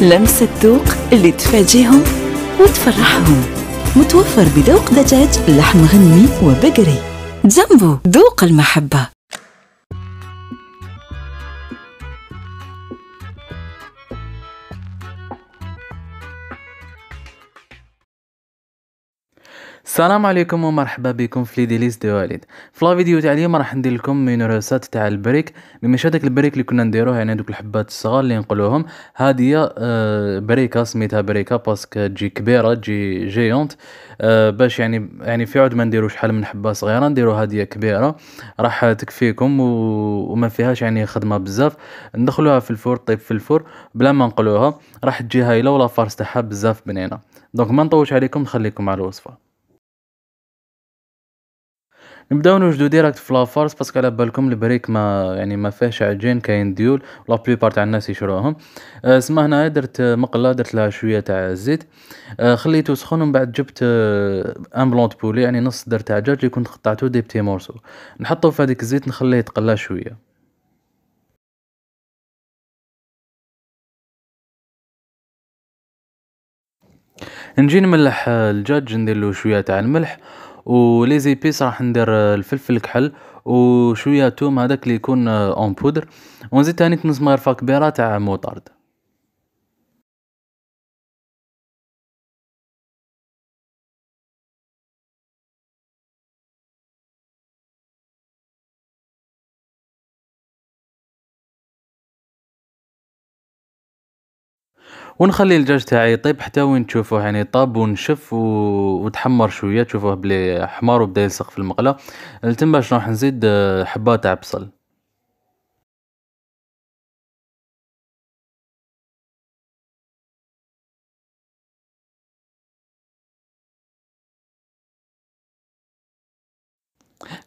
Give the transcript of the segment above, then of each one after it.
لمسة ذوق اللي تفاجئهم وتفرحهم متوفر بذوق دجاج لحم مغني وبقري جنبه ذوق المحبة السلام عليكم ومرحبا بكم في ديليز دي والد في لا فيديو تاع اليوم راح ندير لكم مينورسات تاع البريك ماشي هذاك البريك اللي كنا نديروه يعني دوك الحبات الصغار اللي نقلوهم هذه هي آه، بريكه سميتها بريكه باسكو تجي كبيره تجي جيونت آه، باش يعني يعني في عود ما نديرو شحال من حبه صغيره نديرو هذه كبيره راح تكفيكم و... وما فيهاش يعني خدمه بزاف ندخلوها في الفور طيب في الفور بلا ما نقلوها راح تجي هايله ولا فارس تاعها بزاف بنينه دونك ما نطولش عليكم نخليكم على الوصفه نبداو نوجدو ديريكت في لافارس باسكو على بالكم البريك ما يعني ما فيهش عجين كاين ديول لا بليبار تاع الناس يشروهم آه، سما هنا درت مقله درت لها شويه تاع الزيت آه، خليته سخون ومن بعد جبت ان آه، بلون بولي يعني نص درت تاع دجاج اللي كنت قطعته دي بتي مورسو نحطو في هذيك الزيت نخليه يتقلى شويه نجي نملح الدجاج ندير له شويه تاع الملح ولي زيبيس راح ندير آه، الفلفل الكحل وشويه توم هذاك اللي يكون اون آه، بودر ونزيد تانيك نص مغرفه كبيره تاع موطارد ونخلي الدجاج تاعي يطيب حتى وين تشوفوه يعني طاب ونشف و... وتحمر شويه تشوفوه بلي حمار وبدا يلصق في المقله لتما باش نروح نزيد آه، حبه تاع بصل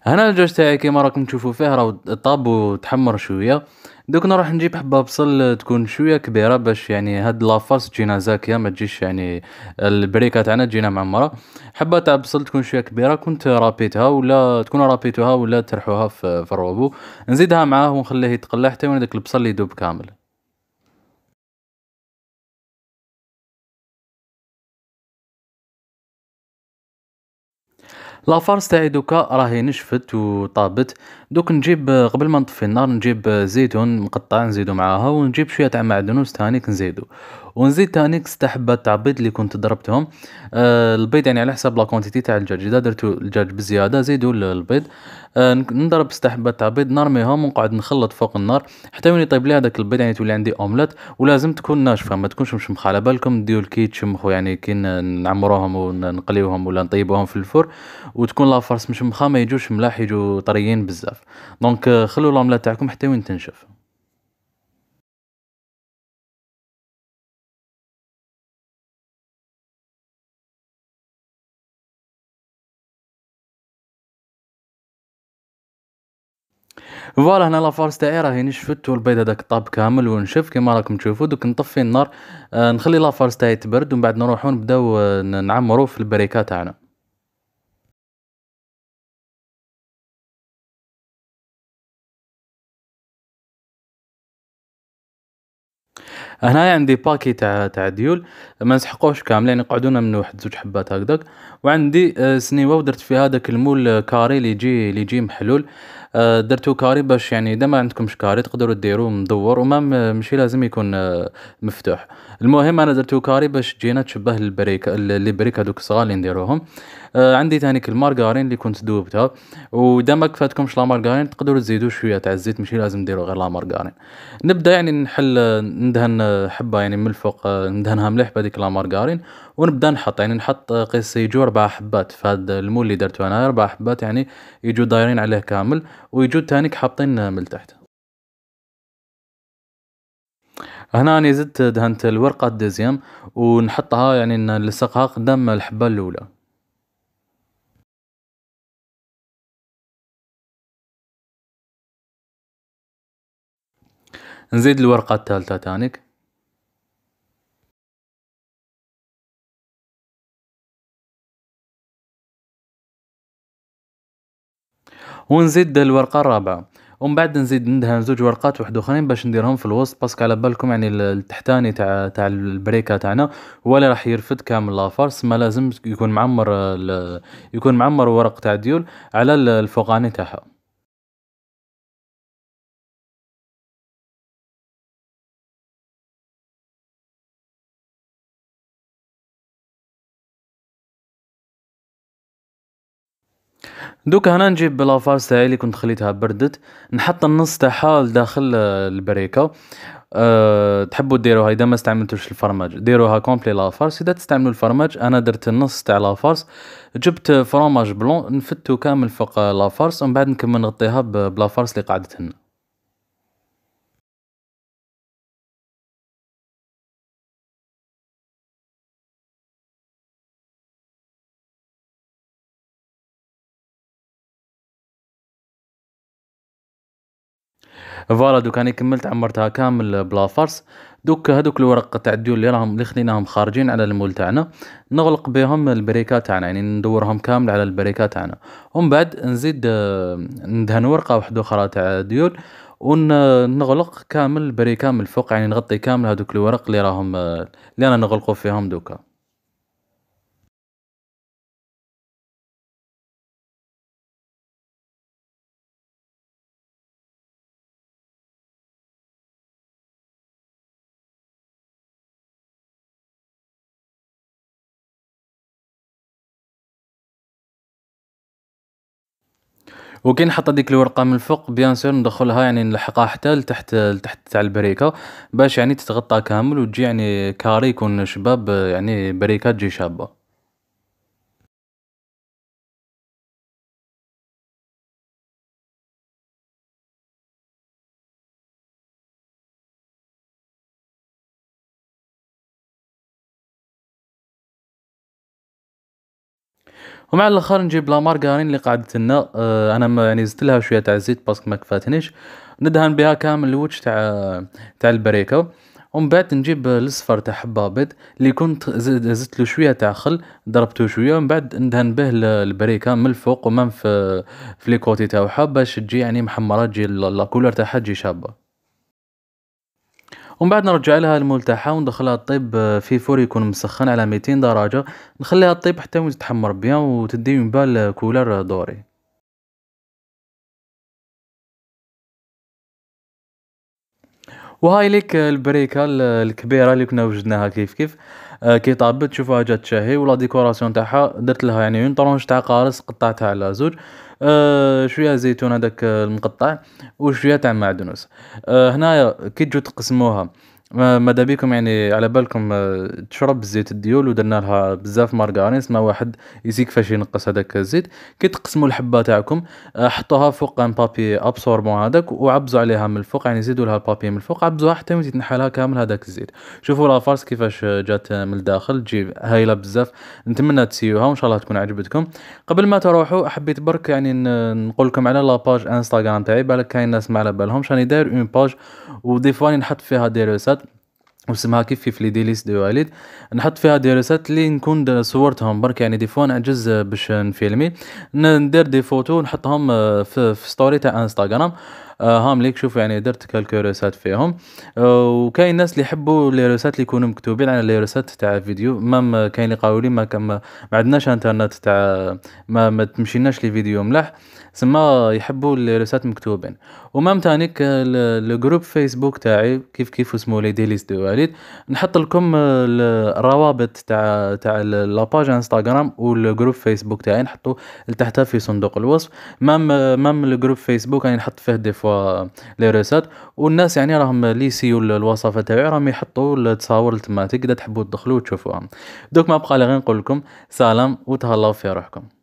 هنا الجوج تاعي كيما راكم تشوفوا فيه راه طاب وتحمر شويه دوك نروح نجيب حبه بصل تكون شويه كبيره باش يعني هاد لافاس تجينا زاكيه ما تجيش يعني البريكه تاعنا تجينا معمره حبه تاع بصل تكون شويه كبيره كنت رابيتها ولا تكون رابيتوها ولا ترحوها في الروبو نزيدها معاه ونخليه يتقلى حتى وين داك البصل يدوب كامل لافارس تاعي دوكا راهي نشفت وطابت دوك نجيب قبل ما نطفي النار نجيب زيتون مقطع نزيدو معاها ونجيب شويه تاع معدنوس ثاني نزيدو ونزيد تاني استحبت تاع اللي كنت ضربتهم آه البيض يعني على حساب لا كونتيتي تاع الدجاج اذا درتو الدجاج بزياده زيدوا البيض آه نضرب ست حبات تاع بيض نرميهم ونقعد نخلط فوق النار حتى وين يطيب لي هذاك البيض يعني تولي عندي اومليت ولازم تكون ناشفه ما تكونش مشمخه على بالكم ديو الكي تشمخو يعني كي نعمروهم ونقليوهم ولا نطيبوهم في الفرن وتكون لافارس مشمخه ما يجوش ملاح يجو طريين بزاف دونك آه، خلوا العمله تاعكم حتى وين تنشف فوالا هنا لافارس تاعي راهي نشفت والبيض هذاك طاب كامل ونشف كيما راكم تشوفوا دوك نطفي النار آه، نخلي نخلي لافارس تاعي تبرد ومن بعد نروحو نبداو آه، نعمرو في البريكا تاعنا هنا عندي باكي تاع تاع ديول ما نسحقوش كاملين يقعدونا من واحد زوج حبات هكذاك وعندي آه، سنيوه ودرت فيها داك المول آه، كاري اللي يجي اللي يجي محلول آه، درتو كاري باش يعني اذا ما عندكمش كاري تقدروا ديروه مدور وما ماشي لازم يكون مفتوح المهم انا درتو كاري باش تجينا تشبه البريك اللي بريك هذوك الصغار اللي نديروهم آه عندي تانيك المارغارين اللي كنت ذوبتها ودا ما كفاتكمش لا مارغارين تقدروا تزيدوا شويه تاع الزيت ماشي لازم ديروا غير لا مارغارين نبدا يعني نحل ندهن حبه يعني من الفوق آه، ندهنها مليح بهذيك لا مارغارين ونبدا نحط يعني نحط آه، قيس يجو اربع حبات في هذا المول اللي درتو انا اربع حبات يعني يجو دايرين عليه كامل ويجو تانيك حاطين آه، من تحت هنا راني زدت دهنت الورقه الدوزيام ونحطها يعني نلصقها قدام الحبه الاولى نزيد الورقة الثالثة تانيك ونزيد الورقة الرابعة ومن بعد نزيد ندهن زوج ورقات واحد اخرين باش نديرهم في الوسط باسكو على بالكم يعني التحتاني تاع تاع البريكا تاعنا ولا راح يرفد كامل لافارس ما لازم يكون معمر يكون معمر ورق تاع ديول على الفوقاني تاعها دوكا هنا نجيب لافارس تاعي اللي كنت خليتها بردت نحط النص تاعها لداخل آه، البريكه أه تحبوا ديروها اذا ما استعملتوش الفرماج ديروها كومبلي لافارس اذا تستعملوا الفرماج انا درت النص تاع لافارس جبت فروماج بلون نفتو كامل فوق لافارس ومن بعد نكمل نغطيها بلافارس اللي قعدت هنا فوالا دوك انا كملت عمرتها كامل بلا فرص دوك هذوك الورق تاع الديول اللي راهم اللي خليناهم خارجين على المول تاعنا نغلق بهم البريكات تاعنا يعني ندورهم كامل على البريكات تاعنا ومن بعد نزيد آه، ندهن ورقه واحده اخرى تاع الديول ونغلق كامل البريكه من الفوق يعني نغطي كامل هذوك الورق اللي راهم آه، اللي انا نغلقو فيهم دوكا وكي نحط هذيك الورقه من الفوق بيان سور ندخلها يعني نلحقها حتى لتحت لتحت تاع البريكه باش يعني تتغطى كامل وتجي يعني كاري يكون شباب يعني بريكه تجي شابه ومع الاخر نجيب لا مارغارين اللي قعدت لنا آه انا يعني زدت لها شويه تاع الزيت باسكو ما كفاتنيش ندهن بها كامل الوجه تاع تاع البريكه ومن بعد نجيب الصفر تاع حب ابيض اللي كنت زدت له شويه تاع خل ضربته شويه ومن بعد ندهن به البريكه من الفوق ومن في في لي كوتي تاعها باش تجي يعني محمره تجي لا كولور تاعها تجي شابه ومن بعد نرجع لها المول تاعها وندخلها الطيب آه، في فور يكون مسخن على 200 درجه نخليها الطيب حتى وين تتحمر بيان وتدي من بال كولر دوري وهاي ليك آه، البريكه الكبيره اللي كنا وجدناها كيف كيف آه، كي طابت تشوفوها جات شاهي ولا ديكوراسيون تاعها درت لها يعني اون طرونش تاع قارص قطعتها على زوج أه، شويه زيتون هذاك المقطع وشويه تاع معدنوس أه، هنايا كي تجو تقسموها ماذا بيكم يعني على بالكم آه، تشرب زيت الديول ودرنا لها بزاف مارغارين ما واحد يزيك فاش ينقص هذاك الزيت كي تقسموا الحبه تاعكم آه، حطوها فوق ان بابي ابسوربون هذاك وعبزوا عليها من الفوق يعني زيدوا لها البابي من الفوق عبزوها حتى تنحلها كامل هذاك الزيت شوفوا لا فارس كيفاش جات من الداخل تجي هايله بزاف نتمنى تسيوها وان شاء الله تكون عجبتكم قبل ما تروحوا حبيت برك يعني نقول لكم على لا باج انستغرام تاعي بالك كاين ناس ما على بالهمش راني داير اون باج ودي فوا نحط فيها دي ريسات وسمها كيف في ديليس دي والد نحط فيها دراسات اللي نكون صورتهم برك يعني دي فوا نعجز باش نفيلمي ندير دي فوتو نحطهم آه، في, في ستوري تاع انستغرام آه، هام ليك شوف يعني درت كالكوريوسات فيهم آه، وكاين ناس اللي يحبوا ليروسات اللي يكونوا مكتوبين على ليروسات تاع فيديو مام كاين اللي قالوا لي ما كان ما عندناش انترنت تاع ما, ما تمشيناش لي فيديو ملاح سما يحبوا ليروسات مكتوبين ومام تانيك الجروب فيسبوك تاعي كيف كيف اسمه لي ديليس دو وليد نحط لكم آه، الروابط تاع تاع لاباج انستغرام والجروب فيسبوك تاعي نحطو لتحتها في صندوق الوصف مام مام الجروب فيسبوك راني يعني نحط فيه دي فوا لي ريسات والناس يعني راهم ليسيو الوصفه تاعي راهم يحطوا التصاور تما تقدر تحبوا تدخلوا تشوفوها دوك ما بقى لي غير نقول لكم سلام وتهلاو في روحكم